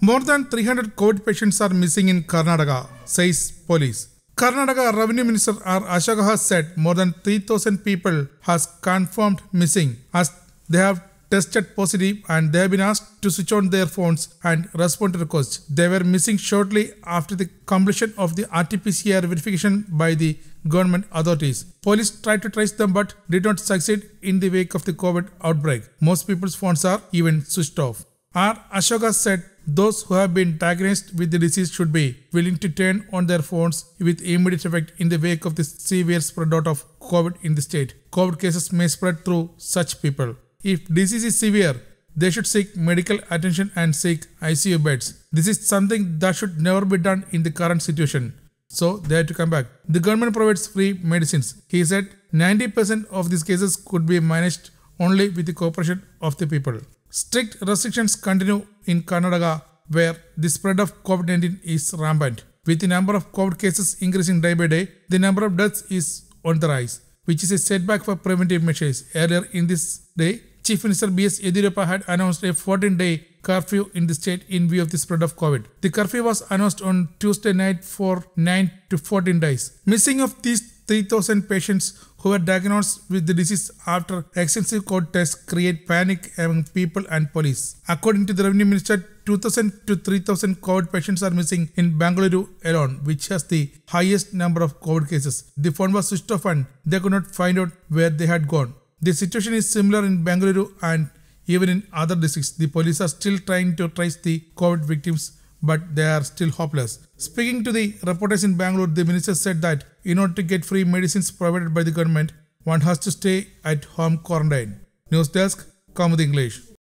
More than 300 COVID patients are missing in Karnataka, says police. Karnataka Revenue Minister R. Ashoka has said more than 3,000 people has confirmed missing as they have tested positive and they have been asked to switch on their phones and respond to requests. They were missing shortly after the completion of the RT-PCR verification by the government authorities. Police tried to trace them but did not succeed in the wake of the COVID outbreak. Most people's phones are even switched off. R. Ashoka said those who have been diagnosed with the disease should be willing to turn on their phones with immediate effect in the wake of the severe spread out of COVID in the state. COVID cases may spread through such people. If disease is severe, they should seek medical attention and seek ICU beds. This is something that should never be done in the current situation. So they have to come back. The government provides free medicines. He said 90% of these cases could be managed only with the cooperation of the people. Strict restrictions continue in Karnataka where the spread of COVID-19 is rampant. With the number of COVID cases increasing day by day, the number of deaths is on the rise, which is a setback for preventive measures. Earlier in this day, Chief Minister B.S. Yediyurappa had announced a 14-day curfew in the state in view of the spread of COVID. The curfew was announced on Tuesday night for 9 to 14 days. Missing of these 3,000 patients who were diagnosed with the disease after extensive court tests create panic among people and police. According to the Revenue Minister, 2,000 to 3,000 COVID patients are missing in Bangalore alone, which has the highest number of COVID cases. The phone was switched off and they could not find out where they had gone. The situation is similar in Bangalore and even in other districts. The police are still trying to trace the COVID victims but they are still hopeless. Speaking to the reporters in Bangalore, the minister said that in order to get free medicines provided by the government, one has to stay at home quarantine. News Desk, Come with English.